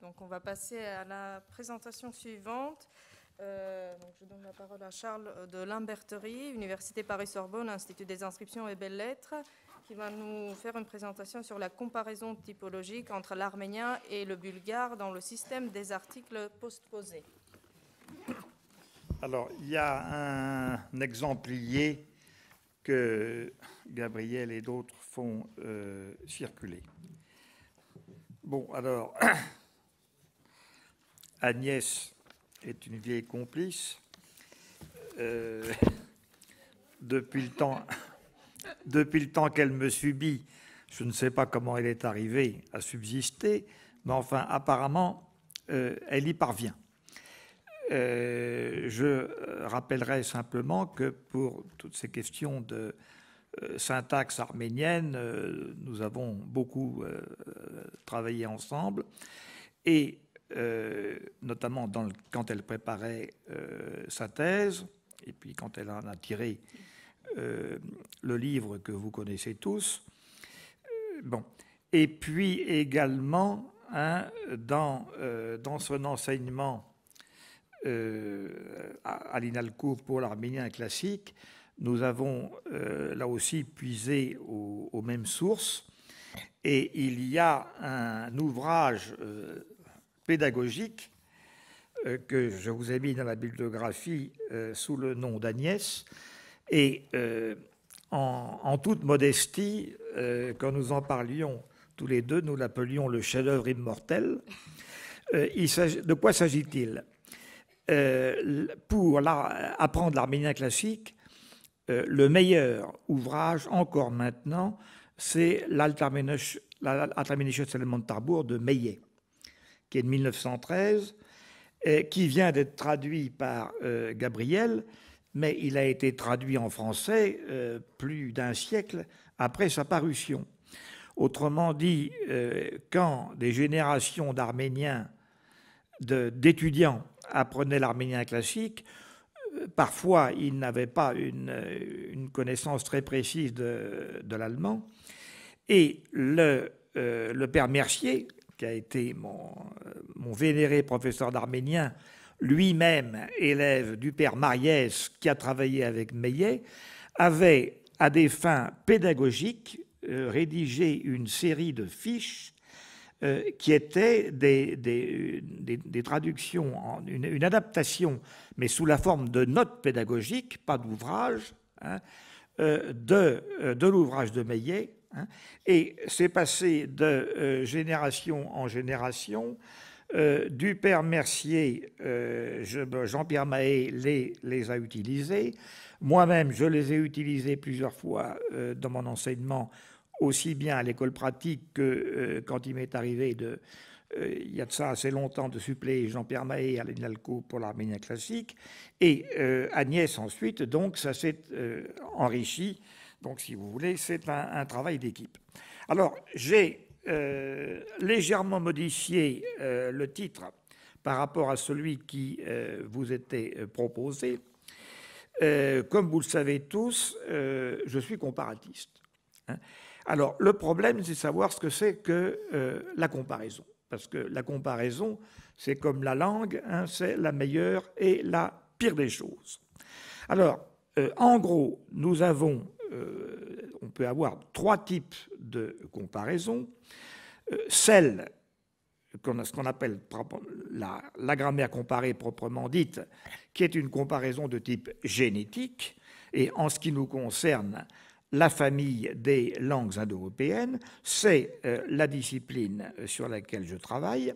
Donc on va passer à la présentation suivante. Euh, donc je donne la parole à Charles de Lamberterie, Université Paris-Sorbonne, Institut des inscriptions et belles-lettres, qui va nous faire une présentation sur la comparaison typologique entre l'arménien et le bulgare dans le système des articles postposés. Alors, il y a un exemplier que Gabriel et d'autres font euh, circuler. Bon, alors, Agnès est une vieille complice euh, depuis le temps, depuis le temps qu'elle me subit. Je ne sais pas comment elle est arrivée à subsister, mais enfin, apparemment, euh, elle y parvient. Euh, je rappellerai simplement que pour toutes ces questions de syntaxe arménienne, nous avons beaucoup travaillé ensemble. Et euh, notamment quand elle préparait euh, sa thèse, et puis quand elle en a tiré euh, le livre que vous connaissez tous. bon. Et puis également, hein, dans, dans son enseignement à, à pour l'arménien classique, nous avons là aussi puisé aux, mêmes sources. Et il y a un ouvrage pédagogique euh, que je vous ai mis dans la bibliographie euh, sous le nom d'Agnès. Et euh, en, toute modestie, quand nous en parlions tous les deux, nous l'appelions le chef-d'œuvre immortel. Il de quoi s'agit-il Pour apprendre l'arménien classique, le meilleur ouvrage, encore maintenant, c'est l'Altermenisches Element Tarbour de Meillet qui est de 1913, et euh, qui vient d'être traduit par euh, Gabriel, mais il a été traduit en français euh, plus d'un siècle après sa parution. Autrement dit, quand des générations d'Arméniens, d'étudiants, apprenaient l'arménien classique, parfois ils n'avaient pas une, connaissance très précise de, l'allemand. Et le, le père Mercier, qui a été mon, mon vénéré professeur d'arménien, lui-même élève du père Mariès, qui a travaillé avec Meillet, avait, à des fins pédagogiques, euh, rédigé une série de fiches euh, qui étaient des, des, traductions, en, une, adaptation, mais sous la forme de notes pédagogiques, pas d'ouvrage, hein, euh, de, de l'ouvrage de Meillet. Hein. et c'est passé de génération en génération euh, du père Mercier, euh, Jean-Pierre Mahé les, a utilisés. Moi-même, je les ai utilisés plusieurs fois euh, dans mon enseignement, aussi bien à l'école pratique que quand il m'est arrivé, de, il y a de ça assez longtemps, de suppléer Jean-Pierre Mahé à l'INALCO pour l'Arménien classique. Et Agnès, ensuite, donc, ça s'est enrichi. Donc, si vous voulez, c'est un, un travail d'équipe. Alors, j'ai euh, légèrement modifié euh, le titre par rapport à celui qui euh, vous était proposé. comme vous le savez tous, je suis comparatiste. Hein. Alors, le problème, c'est de savoir ce que c'est que la comparaison. Parce que la comparaison, c'est comme la langue, hein, c'est la meilleure et la pire des choses. Alors, en gros, nous avons euh, on peut avoir trois types de comparaisons. Euh, celle qu'on ce qu'on appelle la, la, grammaire comparée proprement dite, qui est une comparaison de type génétique, et en ce qui nous concerne, la famille des langues indo-européennes, c'est euh, la discipline sur laquelle je travaille.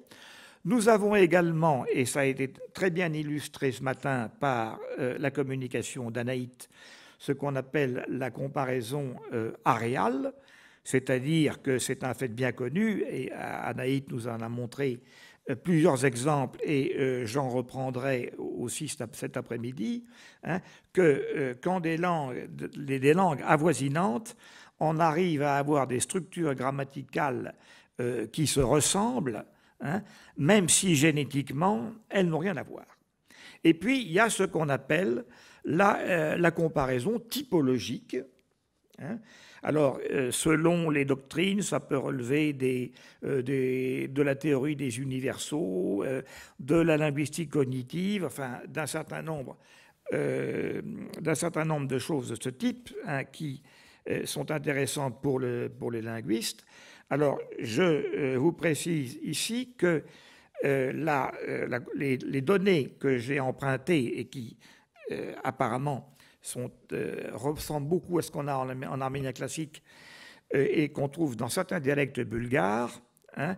Nous avons également, et ça a été très bien illustré ce matin par la communication d'Anaït ce qu'on appelle la comparaison euh, aréale, c'est-à-dire que c'est un fait bien connu, et Anaït nous en a montré euh, plusieurs exemples, et euh, j'en reprendrai aussi cet après-midi, hein, que quand des langues, langues avoisinantes, on arrive à avoir des structures grammaticales qui se ressemblent, hein, même si génétiquement, elles n'ont rien à voir. Et puis, il y a ce qu'on appelle euh, la, comparaison typologique. Hein. Alors, euh, selon les doctrines, ça peut relever euh, de la théorie des universaux, de la linguistique cognitive, enfin, d'un certain, certain nombre, de choses de ce type hein, qui sont intéressantes pour, les linguistes. Alors, je vous précise ici que les, données que j'ai empruntées et qui euh, apparemment, euh, ressemblent beaucoup à ce qu'on a en, arménien classique euh, et qu'on trouve dans certains dialectes bulgares. Hein,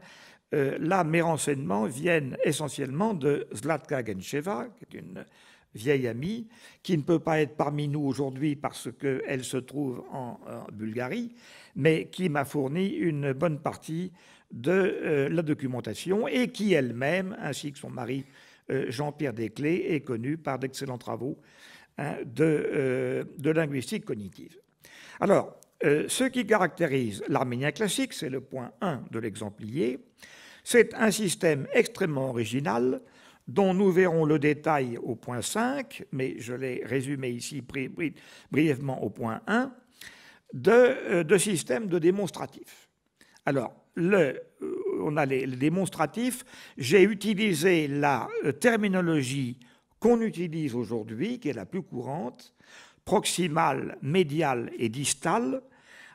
là, mes renseignements viennent essentiellement de Zlatka Gencheva, qui est une vieille amie, qui ne peut pas être parmi nous aujourd'hui parce qu'elle se trouve en, Bulgarie, mais qui m'a fourni une bonne partie de la documentation et qui elle-même, ainsi que son mari, euh, Jean-Pierre Desclés est connu par d'excellents travaux hein, euh, de, linguistique cognitive. Alors, euh, ce qui caractérise l'arménien classique, c'est le point 1 de l'exemplier, c'est un système extrêmement original dont nous verrons le détail au point 5, mais je l'ai résumé ici brièvement au point 1, de, de système de démonstratif. Alors, le on a les, démonstratifs. J'ai utilisé la euh, terminologie qu'on utilise aujourd'hui, qui est la plus courante, proximale, médiale et distale.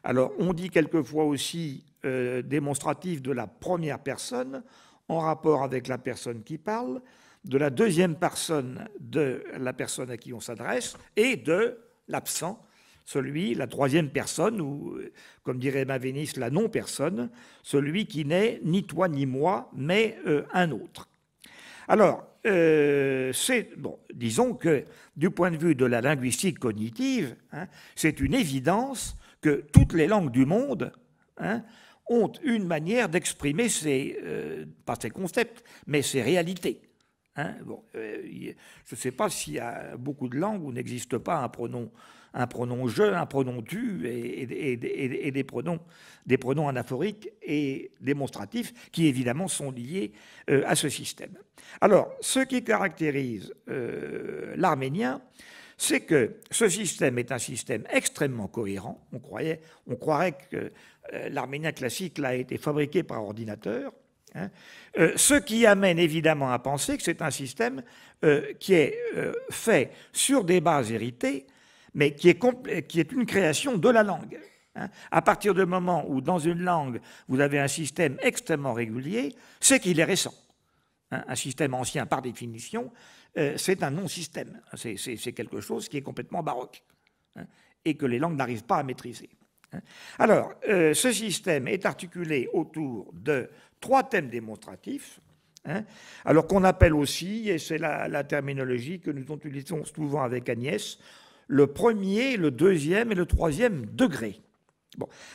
Alors, on dit quelquefois aussi euh, démonstratif de la première personne en rapport avec la personne qui parle, de la deuxième personne de la personne à qui on s'adresse et de l'absent celui, la troisième personne, ou euh, comme dirait Mavénis, la non-personne, celui qui n'est ni toi ni moi, mais euh, un autre. Alors, euh, bon, disons que du point de vue de la linguistique cognitive, hein, c'est une évidence que toutes les langues du monde hein, ont une manière d'exprimer ces, pas ces concepts, mais ces réalités. Hein. je ne sais pas s'il y a beaucoup de langues où n'existe pas un pronom un pronom je, un pronom tu et, des, pronoms, des pronoms anaphoriques et démonstratifs qui évidemment sont liés euh, à ce système. Alors, ce qui caractérise euh, l'arménien, c'est que ce système est un système extrêmement cohérent. On, croyait, on croirait que euh, l'arménien classique a été fabriqué par ordinateur. Hein. ce qui amène évidemment à penser que c'est un système qui est fait sur des bases héritées mais qui est, qui est une création de la langue. Hein. à partir du moment où dans une langue, vous avez un système extrêmement régulier, c'est qu'il est récent. Hein. un système ancien, par définition, euh, c'est un non-système. C'est quelque chose qui est complètement baroque hein, et que les langues n'arrivent pas à maîtriser. Alors, euh, ce système est articulé autour de trois thèmes démonstratifs, alors qu'on appelle aussi, et c'est la, la, terminologie que nous utilisons souvent avec Agnès, le premier, le deuxième et le troisième degré.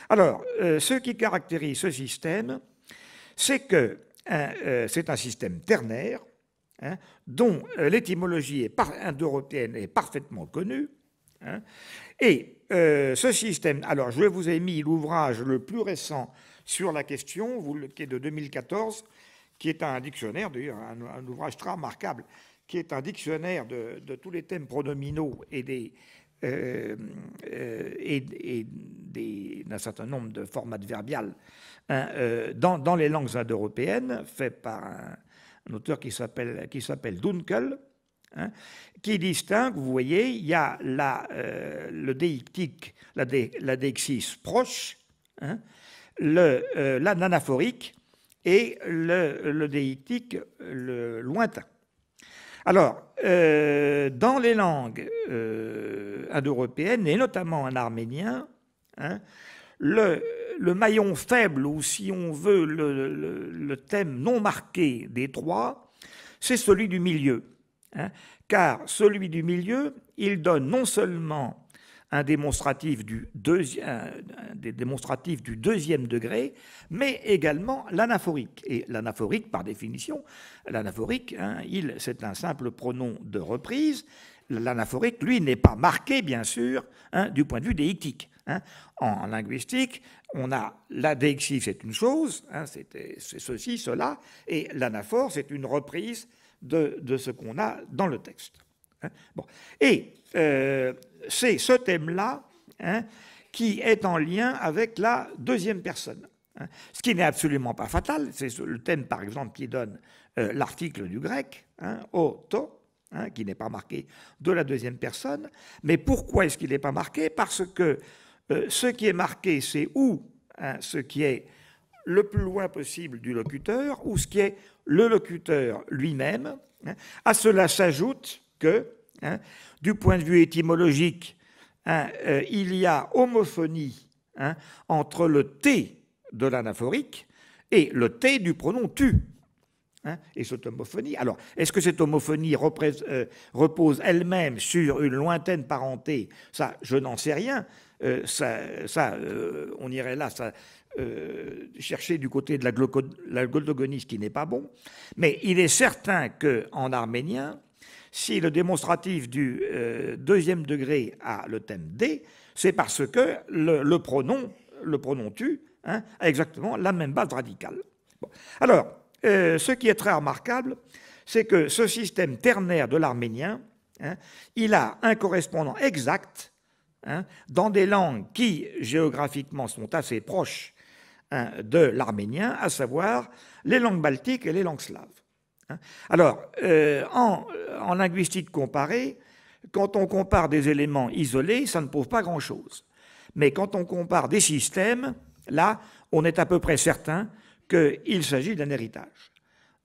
Alors, euh, ce qui caractérise ce système, c'est que euh, c'est un système ternaire hein, dont euh, l'étymologie indo-européenne est parfaitement connue. Hein, et ce système, alors je vous ai mis l'ouvrage le plus récent sur la question, vous, qui est de 2014, qui est un dictionnaire, d'ailleurs, un, ouvrage très remarquable qui est un dictionnaire de, tous les thèmes pronominaux et euh, euh, d'un certain nombre de formats adverbiales hein, euh, dans, les langues indo-européennes, fait par un, auteur qui s'appelle, Dunkel, hein, qui distingue, vous voyez, il y a le déictique, la, dé, proche, la hein, le, et le, déictique lointain. Alors, euh, dans les langues euh, indo-européennes, et notamment en arménien, hein, le, maillon faible, ou si on veut le, thème non marqué des trois, c'est celui du milieu. Hein. car celui du milieu, il donne non seulement un démonstratif du, des démonstratifs du deuxième degré, mais également l'anaphorique. Et l'anaphorique, par définition, l'anaphorique, hein, il, c'est un simple pronom de reprise. L'anaphorique, lui, n'est pas marqué, bien sûr, hein, du point de vue des hein. En linguistique, on a la l'adéxif, c'est une chose, c'est ceci, cela, et l'anaphore, c'est une reprise de, de ce qu'on a dans le texte. Et euh, c'est ce thème-là hein, qui est en lien avec la deuxième personne. Hein. ce qui n'est absolument pas fatal, c'est le thème par exemple qui donne euh, l'article du grec, hein, auto, hein, qui n'est pas marqué de la deuxième personne. Mais pourquoi est-ce qu'il n'est pas marqué Parce que euh, ce qui est marqué, c'est ou ce qui est le plus loin possible du locuteur, ou ce qui est le locuteur lui-même. À cela s'ajoute que Hein. Du point de vue étymologique, hein, euh, il y a homophonie hein, entre le T de l'anaphorique et le T du pronom tu. et cette homophonie, alors, est-ce que cette homophonie euh, repose elle-même sur une lointaine parenté Ça, je n'en sais rien. Euh, ça, on irait là, ça, chercher du côté de la, la goldogonie, ce qui n'est pas bon. Mais il est certain qu'en arménien, si le démonstratif du euh, deuxième degré a le thème D, c'est parce que le, pronom, le pronom tu, hein, a exactement la même base radicale. Alors, euh, ce qui est très remarquable, c'est que ce système ternaire de l'arménien, hein, il a un correspondant exact hein, dans des langues qui, géographiquement, sont assez proches de l'arménien, à savoir les langues baltiques et les langues slaves. Hein. Alors, euh, en, linguistique comparée, quand on compare des éléments isolés, ça ne prouve pas grand-chose. Mais quand on compare des systèmes, là, on est à peu près certain qu'il s'agit d'un héritage.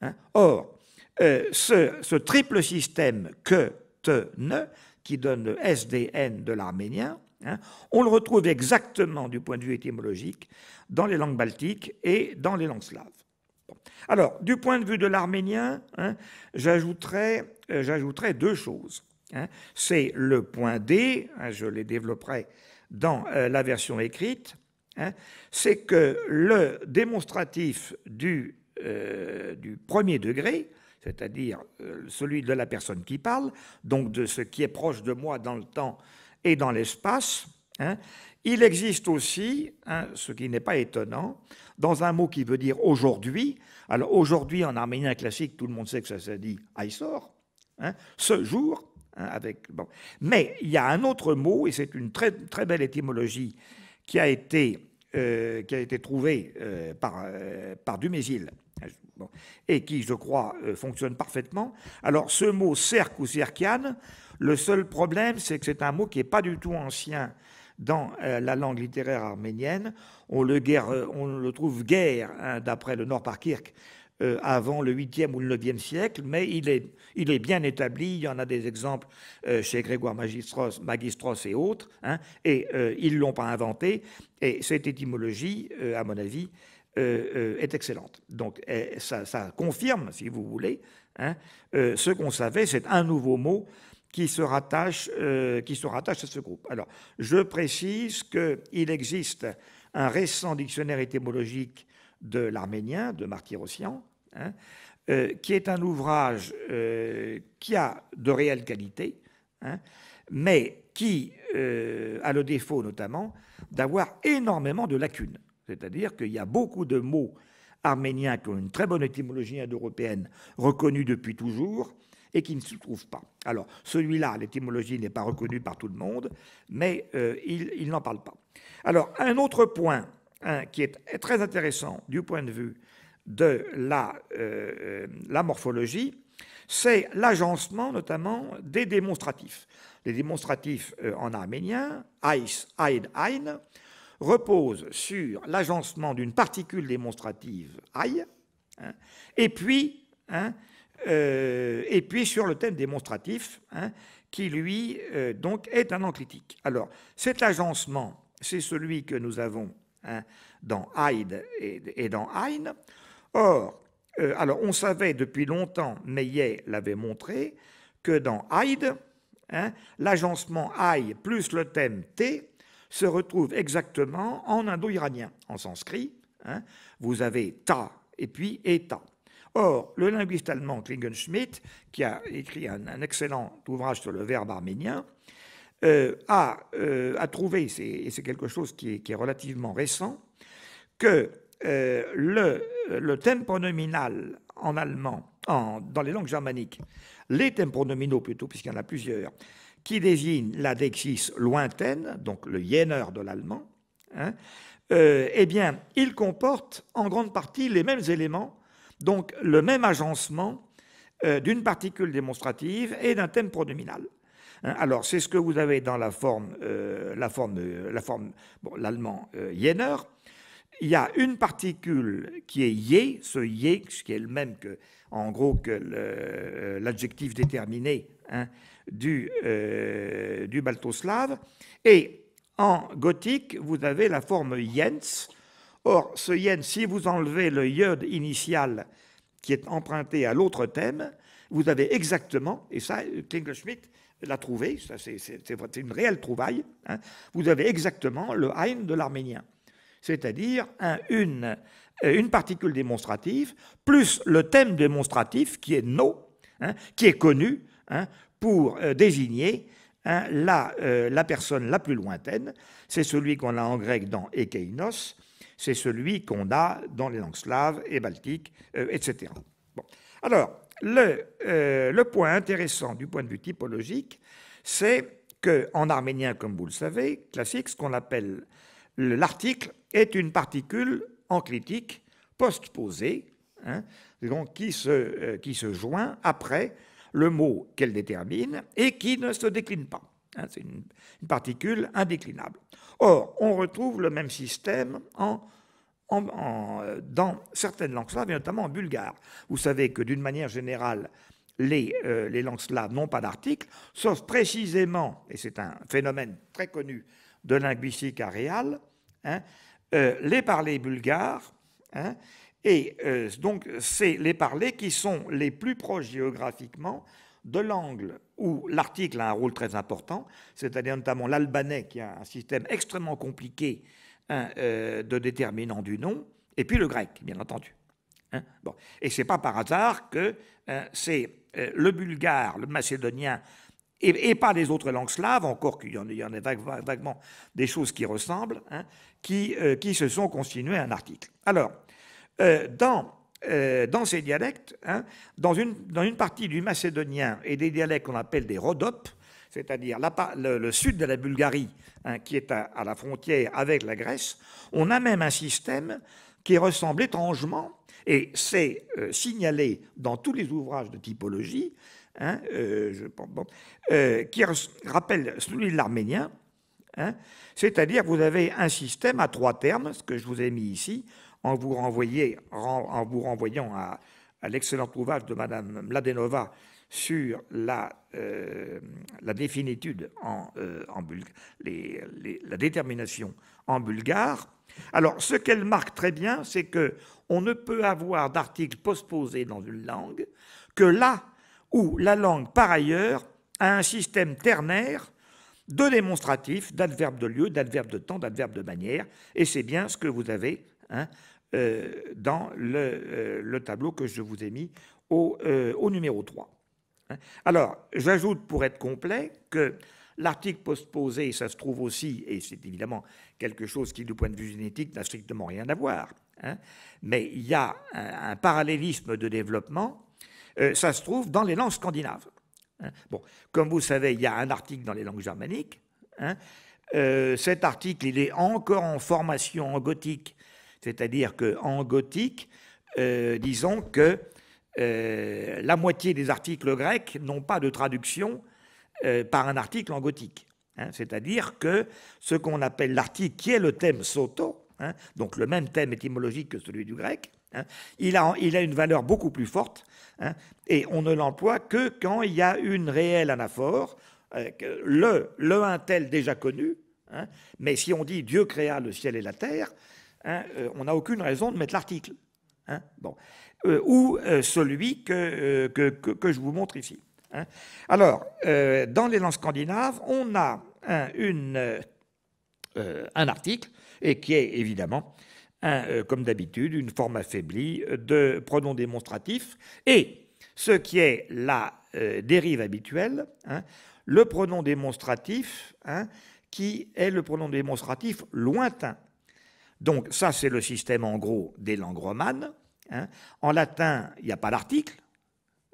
Hein. Or, euh, ce, triple système que, te, ne, qui donne le SDN de l'arménien, hein, on le retrouve exactement du point de vue étymologique dans les langues baltiques et dans les langues slaves. Alors, du point de vue de l'arménien, hein, j'ajouterai euh, deux choses. Hein. C'est le point D, hein, je les développerai dans euh, la version écrite, hein. c'est que le démonstratif du, euh, du premier degré, c'est-à-dire celui de la personne qui parle, donc de ce qui est proche de moi dans le temps et dans l'espace, il existe aussi, hein, ce qui n'est pas étonnant, dans un mot qui veut dire aujourd'hui, alors aujourd'hui en arménien classique, tout le monde sait que ça se dit aïsor »,« hein, ce jour, hein, avec, mais il y a un autre mot, et c'est une très, très belle étymologie qui a été, euh, qui a été trouvée euh, par, euh, par Dumézil, et qui, je crois, fonctionne parfaitement. Alors ce mot cerc ou serkian », le seul problème, c'est que c'est un mot qui n'est pas du tout ancien dans euh, la langue littéraire arménienne. On le, euh, on le trouve guère, hein, d'après le Nord-Parkirk, euh, avant le 8e ou le 9e siècle, mais il est, il est bien établi. Il y en a des exemples chez Grégoire Magistros, et autres, hein, et ils ne l'ont pas inventé. Et cette étymologie, à mon avis, est excellente. Donc eh, ça, confirme, si vous voulez, hein, ce qu'on savait, c'est un nouveau mot qui se rattachent, euh, qui se rattache à ce groupe. Alors, je précise qu'il existe un récent dictionnaire étymologique de l'arménien, de Martyrosian, hein, euh, qui est un ouvrage euh, qui a de réelles qualités, hein, mais qui a le défaut notamment d'avoir énormément de lacunes. C'est-à-dire qu'il y a beaucoup de mots arméniens qui ont une très bonne étymologie indo-européenne reconnue depuis toujours, et qui ne se trouve pas. Alors, celui-là, l'étymologie n'est pas reconnue par tout le monde, mais euh, il, n'en parle pas. Alors, un autre point qui est très intéressant du point de vue de la, euh, euh, la morphologie, c'est l'agencement notamment des démonstratifs. Les démonstratifs en arménien, ais, aïd, aïn, reposent sur l'agencement d'une particule démonstrative aï, hein, et puis hein, euh, et puis sur le thème démonstratif, hein, qui lui euh, donc est un enclitique. Alors cet agencement, c'est celui que nous avons hein, dans Hyde et, dans Heine. Or, euh, alors on savait depuis longtemps, Meillet l'avait montré, que dans Hyde, hein, l'agencement I plus le thème T se retrouve exactement en indo-iranien, en sanskrit. vous avez ta et puis eta. Or, le linguiste allemand Klingenschmidt, qui a écrit un, excellent ouvrage sur le verbe arménien, euh, euh, a, trouvé, et c'est quelque chose qui est, relativement récent, que euh, le, le tempo en allemand, dans les langues germaniques, les tempos pronominaux plutôt, puisqu'il y en a plusieurs, qui désignent la dexis lointaine, donc le jener de l'allemand, hein, eh bien, il comporte en grande partie les mêmes éléments donc le même agencement euh, d'une particule démonstrative et d'un thème pronominal. Hein, alors c'est ce que vous avez dans la forme, euh, la forme, la forme, l'allemand euh, Jenner. Il y a une particule qui est jé », ce j qui est le même que, en gros, que l'adjectif déterminé hein, du, du baltoslave. Et en gothique, vous avez la forme jens, Or, ce yen, si vous enlevez le yod initial qui est emprunté à l'autre thème, vous avez exactement, et ça, Klingelschmidt schmidt l'a trouvé, c'est une réelle trouvaille, hein, vous avez exactement le hain de l'arménien, c'est-à-dire une, euh, une particule démonstrative plus le thème démonstratif qui est no, hein, qui est connu hein, pour euh, désigner la, euh, la personne la plus lointaine. C'est celui qu'on a en grec dans ekeinos, c'est celui qu'on a dans les langues slaves et baltiques, euh, etc. Alors, euh, le, point intéressant du point de vue typologique, c'est qu'en arménien, comme vous le savez, classique, ce qu'on appelle l'article est une particule enclitique postposée, hein, donc euh, qui, se, joint après le mot qu'elle détermine et qui ne se décline pas. Hein. c'est une particule indéclinable. Or, on retrouve le même système dans certaines langues slaves, et notamment en bulgare. Vous savez que d'une manière générale, euh, les, langues slaves n'ont pas d'article, sauf précisément, et c'est un phénomène très connu de linguistique aréale, hein, euh, les parlés bulgares, hein, et euh, donc c'est les parlés qui sont les plus proches géographiquement de l'angle où l'article a un rôle très important, c'est-à-dire notamment l'albanais qui a un système extrêmement compliqué hein, euh, de déterminant du nom, et puis le grec, bien entendu. Hein bon. Et c'est pas par hasard que hein, c'est euh, le bulgare, le macédonien, et, pas les autres langues slaves, encore qu'il y en, ait vaguement des choses qui ressemblent, hein, qui, euh, qui se sont constituées un article. Alors, dans euh, dans ces dialectes, hein, dans, une, dans une partie du macédonien et des dialectes qu'on appelle des rodopes, c'est-à-dire le, sud de la Bulgarie, hein, qui est à, la frontière avec la Grèce, on a même un système qui ressemble étrangement, et c'est euh, signalé dans tous les ouvrages de typologie, hein, euh, qui rappelle celui de l'arménien, C'est-à-dire, vous avez un système à trois termes, ce que je vous ai mis ici, en vous, en vous renvoyant à, l'excellent ouvrage de Madame Mladenova sur la, euh, la définitude en, euh, les, la détermination en bulgare. Alors, ce qu'elle marque très bien, c'est que on ne peut avoir d'article postposé dans une langue que là où la langue, par ailleurs, a un système ternaire de démonstratifs, d'adverbes de lieu, d'adverbes de temps, d'adverbes de manière, et c'est bien ce que vous avez hein, euh, dans euh, le, tableau que je vous ai mis au, euh, numéro 3. Hein. Alors, j'ajoute pour être complet que l'article postposé, ça se trouve aussi, et c'est évidemment quelque chose qui, du point de vue génétique, n'a strictement rien à voir, hein, mais il y a un, parallélisme de développement, ça se trouve dans les langues scandinaves. Hein. Bon, comme vous savez, il y a un article dans les langues germaniques. cet article, il est encore en formation en gothique c'est-à-dire qu'en gothique, euh, disons que euh, la moitié des articles grecs n'ont pas de traduction euh, par un article en gothique. Hein. C'est-à-dire que ce qu'on appelle l'article qui est le thème soto, hein, donc le même thème étymologique que celui du grec, hein, il, a, une valeur beaucoup plus forte et on ne l'emploie que quand il y a une réelle anaphore, le, le un tel déjà connu, mais si on dit Dieu créa le ciel et la terre, Hein, euh, on n'a aucune raison de mettre l'article. Hein, bon. Euh, ou euh, celui que, que, je vous montre ici. Hein. Alors, dans les langues scandinaves, on a un, article, et qui est évidemment, comme d'habitude, une forme affaiblie de pronom démonstratif. Et ce qui est la dérive habituelle, le pronom démonstratif, qui est le pronom démonstratif lointain. Donc ça, c'est le système en gros des langues romanes. Hein. En latin, il n'y a pas l'article,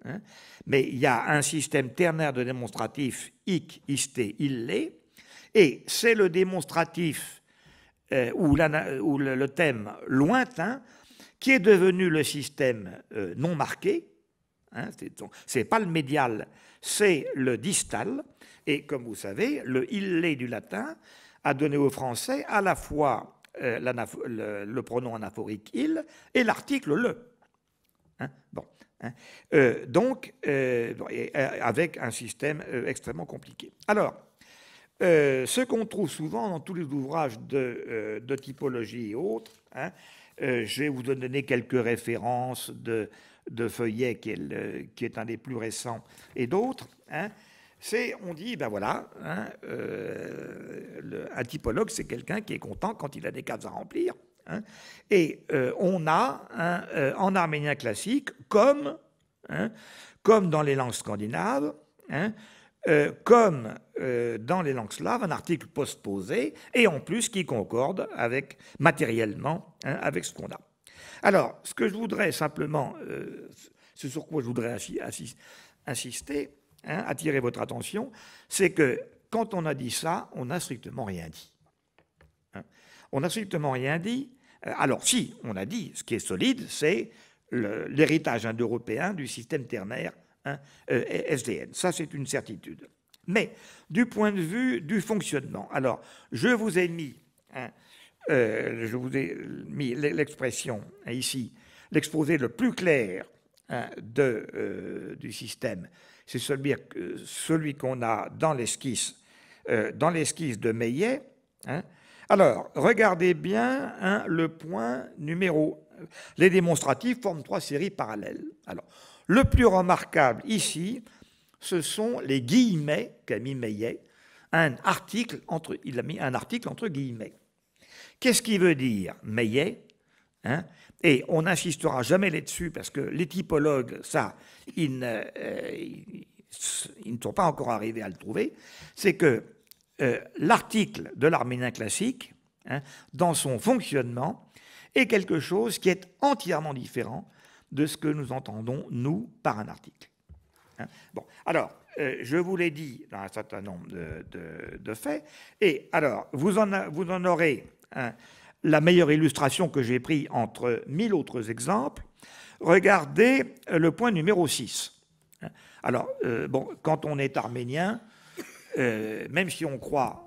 hein. mais il y a un système ternaire de démonstratif hic, iste, ille, et c'est le démonstratif euh, ou, le, thème lointain qui est devenu le système euh, non marqué. Hein. c'est pas le médial, c'est le distal. Et comme vous savez, le ille du latin a donné aux français à la fois euh, le, pronom anaphorique il et l'article le. Hein, bon. Hein. Euh, donc, euh, avec un système extrêmement compliqué. Alors, ce qu'on trouve souvent dans tous les ouvrages de, typologie et autres, hein, je vais vous donner quelques références de, de Feuillet, qui est, un des plus récents, et d'autres on dit, ben voilà, un hein, euh, typologue, c'est quelqu'un qui est content quand il a des cases à remplir. Hein. et euh, on a, euh, en arménien classique, comme, hein, comme dans les langues scandinaves, comme dans les langues slaves, un article postposé, et en plus qui concorde avec, matériellement avec ce qu'on a. Alors, ce que je voudrais simplement, ce sur quoi je voudrais insister, Hein, attirer votre attention, c'est que quand on a dit ça, on n'a strictement rien dit. Hein. on n'a strictement rien dit. Euh, alors si, on a dit, ce qui est solide, c'est l'héritage hein, européen du système ternaire SDN. Euh, ça, c'est une certitude. Mais du point de vue du fonctionnement, alors je vous ai mis, euh, je vous ai mis l'expression ici, l'exposé le plus clair du système c'est celui, euh, celui qu'on a dans l'esquisse, euh, dans l'esquisse de Meillet. Hein. Alors, regardez bien hein, le point numéro. Euh, les démonstratifs forment trois séries parallèles. Alors, le plus remarquable ici, ce sont les guillemets qu'a mis Meillet, un article entre, il a mis un article entre guillemets. Qu'est-ce qui veut dire Meillet hein et on n'insistera jamais là-dessus parce que les typologues, ça, euh, ils ne, sont pas encore arrivés à le trouver. C'est que euh, l'article de l'arménien classique, hein, dans son fonctionnement, est quelque chose qui est entièrement différent de ce que nous entendons, nous, par un article. Hein. bon, alors, euh, je vous l'ai dit dans un certain nombre de, faits, et alors, vous en, aurez la meilleure illustration que j'ai prise entre mille autres exemples, regardez euh, le point numéro 6. Alors, euh, bon, quand on est arménien, euh, même si on croit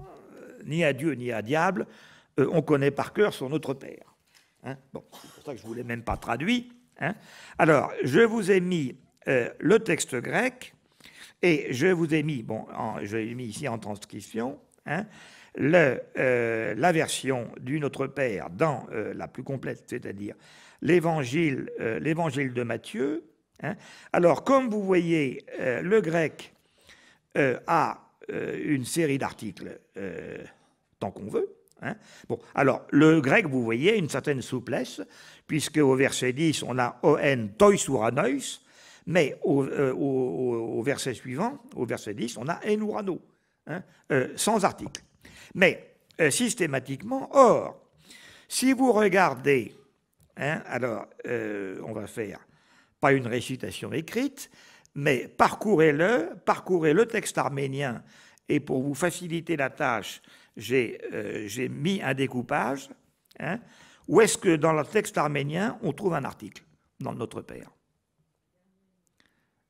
ni à Dieu ni à diable, on connaît par cœur son autre Père. Hein. c'est pour ça que je ne vous l'ai même pas traduit. Hein. Alors, je vous ai mis le texte grec et je vous ai mis, bon, je l'ai mis ici en transcription, hein le, euh, la version du Notre Père dans euh, la plus complète, c'est-à-dire l'évangile, euh, l'évangile de Matthieu. Hein. Alors, comme vous voyez, le grec a une série d'articles tant qu'on veut. Hein. Bon, alors, le grec, vous voyez, une certaine souplesse, puisque au verset 10, on a on uranois », mais au, au, au, verset suivant, au verset 10, on a en hein, sans article mais euh, systématiquement. Or, si vous regardez, hein, alors euh, on va faire pas une récitation écrite, mais parcourez-le, parcourez le texte arménien, et pour vous faciliter la tâche, j'ai euh, mis un découpage, hein, où est-ce que dans le texte arménien, on trouve un article dans Notre Père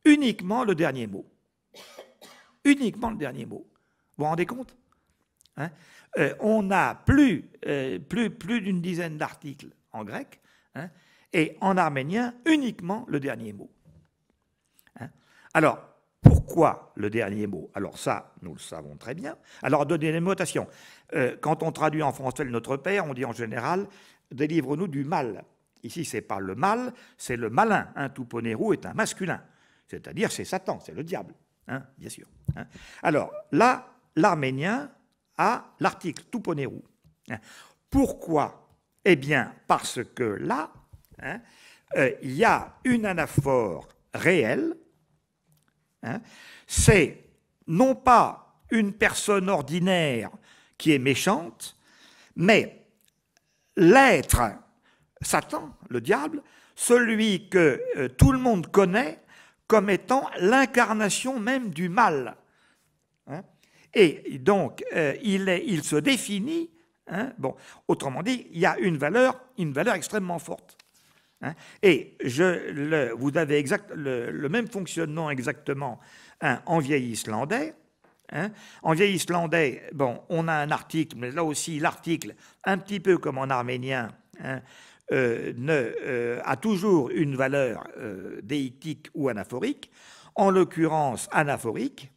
Uniquement le dernier mot. Uniquement le dernier mot. Vous vous rendez compte Hein. Euh, on a plus, euh, plus, plus d'une dizaine d'articles en grec hein, et en arménien uniquement le dernier mot. Hein. Alors, pourquoi le dernier mot Alors ça, nous le savons très bien. Alors, donnez les notations. Euh, quand on traduit en français Notre Père, on dit en général « délivre-nous du mal ». Ici, c'est pas le mal, c'est le malin. Un est un masculin, c'est-à-dire c'est Satan, c'est le diable, bien sûr. Alors, là, l'arménien à l'article Tuponeru. Hein. Pourquoi Eh bien, parce que là, hein, euh, il y a une anaphore réelle. Hein. C'est non pas une personne ordinaire qui est méchante, mais l'être, Satan, le diable, celui que euh, tout le monde connaît comme étant l'incarnation même du mal. Et donc, euh, il, il, se définit, hein, bon, autrement dit, il y a une valeur, une valeur extrêmement forte. Hein. et je, le, vous avez exact, le, même fonctionnement exactement hein, en vieil islandais. En vieil islandais, bon, on a un article, mais là aussi, l'article, un petit peu comme en arménien, euh, ne, euh, a toujours une valeur déitique ou anaphorique. En l'occurrence, anaphorique,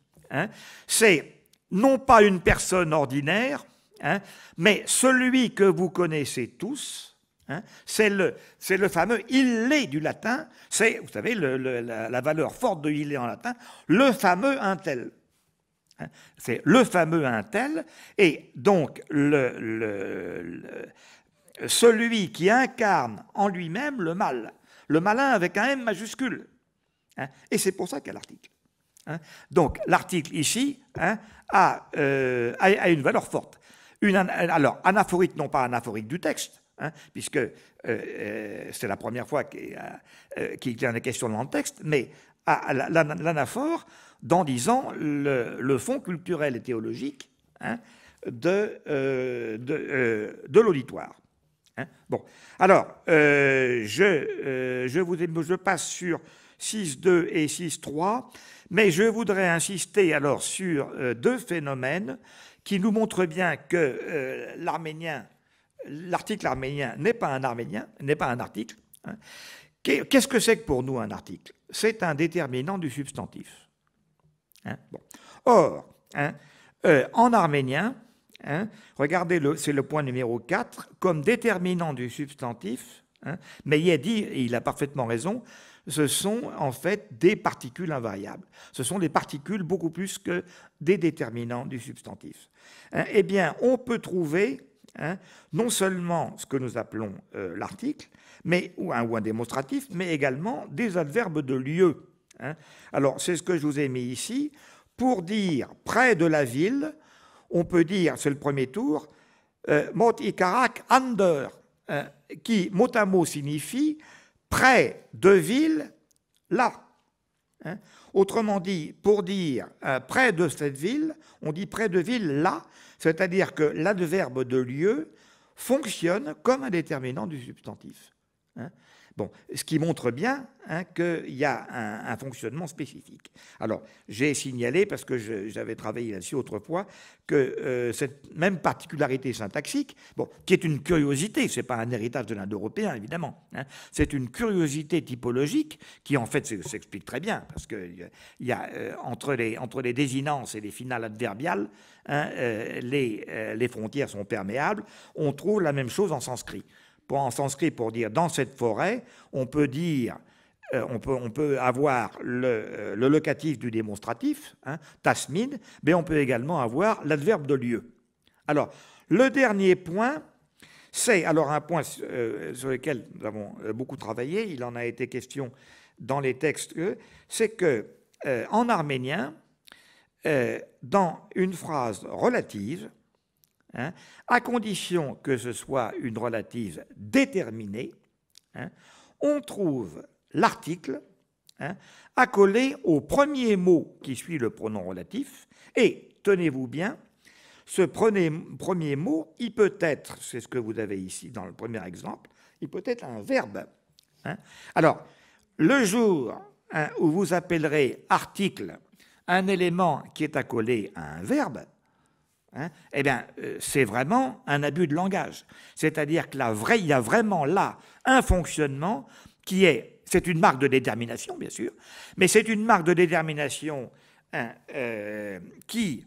c'est non pas une personne ordinaire, hein, mais celui que vous connaissez tous. Hein, c'est le, le, fameux il est du latin, c'est, vous savez, la, valeur forte de il est en latin, le fameux un tel. Hein. c'est le fameux un tel, et donc celui qui incarne en lui-même le mal, le malin avec un M majuscule. et c'est pour ça qu'il y a l'article. Hein. Donc l'article ici hein, euh, a, une valeur forte. Une, alors, anaphorique, non pas anaphorique du texte, hein, puisque euh, euh, c'est la première fois qu'il y a question dans le texte, mais l'anaphore dans, disant le, le, fond culturel et théologique de, de, l'auditoire. bon, alors, je, je, vous, je passe sur 6.2 et 6.3. Mais je voudrais insister alors sur euh, deux phénomènes qui nous montrent bien que euh, l'arménien, l'article arménien n'est pas un arménien, n'est pas un article. Hein. Qu'est-ce que c'est que pour nous un article C'est un déterminant du substantif. Hein, Or, hein, euh, en arménien, regardez, c'est le point numéro 4, comme déterminant du substantif, mais il a dit, et il a parfaitement raison, ce sont en fait des particules invariables. Ce sont des particules beaucoup plus que des déterminants du substantif. Hein, eh bien, on peut trouver hein, non seulement ce que nous appelons euh, l'article, mais ou un, ou démonstratif, mais également des adverbes de lieu. Hein. Alors, c'est ce que je vous ai mis ici. Pour dire près de la ville, on peut dire, c'est le premier tour, euh, mot ikarak ander, qui mot à mot signifie près de ville, là. Hein? Autrement dit, pour dire euh, près de cette ville, on dit près de ville, là, c'est-à-dire que l'adverbe de lieu fonctionne comme un déterminant du substantif. Hein? ce qui montre bien hein, qu'il y a un, fonctionnement spécifique. Alors, j'ai signalé, parce que j'avais travaillé là-dessus autrefois, que euh, cette même particularité syntaxique, qui est une curiosité, ce n'est pas un héritage de l'indo-européen, évidemment, hein, c'est une curiosité typologique qui, en fait, s'explique très bien, parce qu'il euh, y a euh, entre, les, désinences et les finales adverbiales, hein, les, les frontières sont perméables. On trouve la même chose en sanskrit pour en sanskrit pour dire dans cette forêt, on peut dire euh, on, peut, on peut avoir le, euh, locatif du démonstratif, hein, tasmin, mais on peut également avoir l'adverbe de lieu. Alors, le dernier point, c'est alors un point euh, sur lequel nous avons beaucoup travaillé, il en a été question dans les textes, c'est que en arménien, dans une phrase relative, Hein, à condition que ce soit une relative déterminée, hein, on trouve l'article hein, accolé au premier mot qui suit le pronom relatif, et, tenez-vous bien, ce premier, premier mot, il peut être, c'est ce que vous avez ici dans le premier exemple, il peut être un verbe. Alors, le jour où vous appellerez article un élément qui est accolé à un verbe, Hein. eh bien, euh, c'est vraiment un abus de langage. C'est-à-dire que la vraie, il y a vraiment là un fonctionnement qui est, c'est une marque de détermination, bien sûr, mais c'est une marque de détermination hein, euh, qui,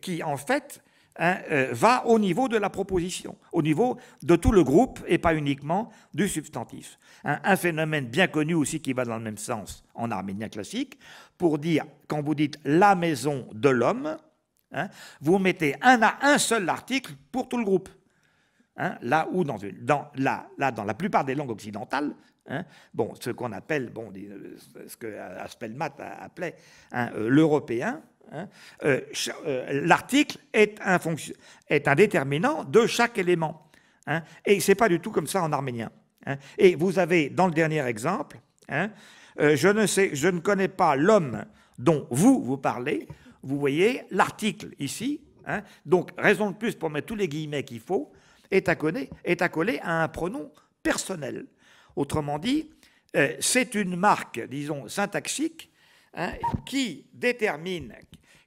qui, en fait, hein, euh, va au niveau de la proposition, au niveau de tout le groupe et pas uniquement du substantif. un phénomène bien connu aussi qui va dans le même sens en arménien classique, pour dire, quand vous dites la maison de l'homme, Hein, vous mettez un à un seul article pour tout le groupe. Hein, là où dans, dans, la plupart des langues occidentales, hein, bon, ce qu'on appelle, bon, euh, ce que euh, Aspelmat appelait euh, l'européen, l'article est un, est un déterminant de chaque élément. et ce n'est pas du tout comme ça en arménien. Et vous avez, dans le dernier exemple, je ne connais pas l'homme dont vous, vous parlez, vous voyez, l'article ici, hein, donc raison de plus pour mettre tous les guillemets qu'il faut, est accolé, est à un pronom personnel. Autrement dit, euh, c'est une marque, disons, syntaxique hein, qui détermine,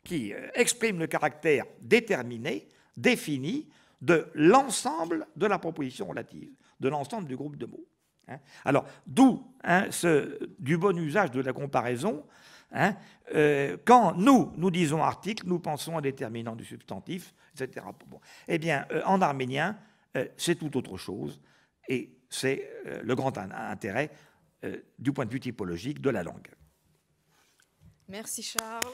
qui euh, exprime le caractère déterminé, défini, de l'ensemble de la proposition relative, de l'ensemble du groupe de mots. Hein. Alors, d'où du bon usage de la comparaison Hein, euh, quand nous, nous disons article, nous pensons à déterminant du substantif, etc. Eh bien, euh, en arménien, euh, c'est tout autre chose, et c'est le grand intérêt du point de vue typologique de la langue. Merci Charles.